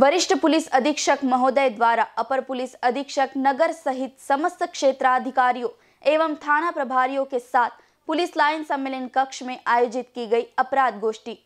वरिष्ठ पुलिस अधीक्षक महोदय द्वारा अपर पुलिस अधीक्षक नगर सहित समस्त क्षेत्राधिकारियों एवं थाना प्रभारियों के साथ पुलिस लाइन सम्मेलन कक्ष में आयोजित की गई अपराध गोष्ठी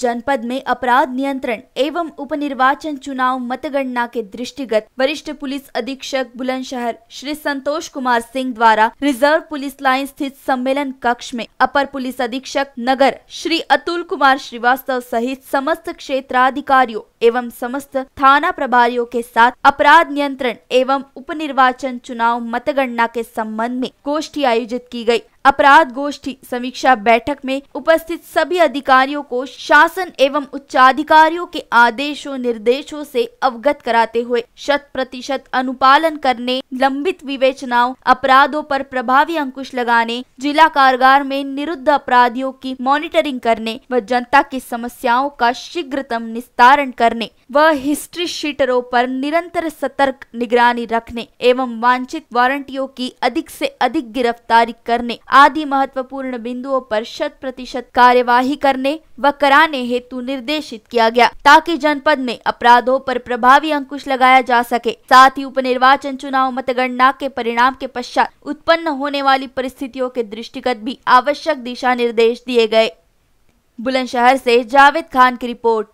जनपद में अपराध नियंत्रण एवं उपनिर्वाचन चुनाव मतगणना के दृष्टिगत वरिष्ठ पुलिस अधीक्षक बुलंदशहर श्री संतोष कुमार सिंह द्वारा रिजर्व पुलिस लाइन स्थित सम्मेलन कक्ष में अपर पुलिस अधीक्षक नगर श्री अतुल कुमार श्रीवास्तव सहित समस्त क्षेत्राधिकारियों एवं समस्त थाना प्रभारियों के साथ अपराध नियंत्रण एवं उपनिर्वाचन चुनाव मतगणना के संबंध में गोष्ठी आयोजित की गई अपराध गोष्ठी समीक्षा बैठक में उपस्थित सभी अधिकारियों को शासन एवं उच्चाधिकारियों के आदेशों निर्देशों से अवगत कराते हुए शत प्रतिशत अनुपालन करने लंबित विवेचनाओं अपराधों पर प्रभावी अंकुश लगाने जिला कारगार में निरुद्ध अपराधियों की मॉनिटरिंग करने व जनता की समस्याओं का शीघ्रतम निस्तारण कर करने व हिस्ट्री शीटरों पर निरंतर सतर्क निगरानी रखने एवं वांछित वारंटियों की अधिक से अधिक गिरफ्तारी करने आदि महत्वपूर्ण बिंदुओं पर शत प्रतिशत कार्यवाही करने व कराने हेतु निर्देशित किया गया ताकि जनपद में अपराधों पर प्रभावी अंकुश लगाया जा सके साथ ही उपनिर्वाचन चुनाव मतगणना के परिणाम के पश्चात उत्पन्न होने वाली परिस्थितियों के दृष्टिगत भी आवश्यक दिशा निर्देश दिए गए बुलंदशहर से जावेद खान की रिपोर्ट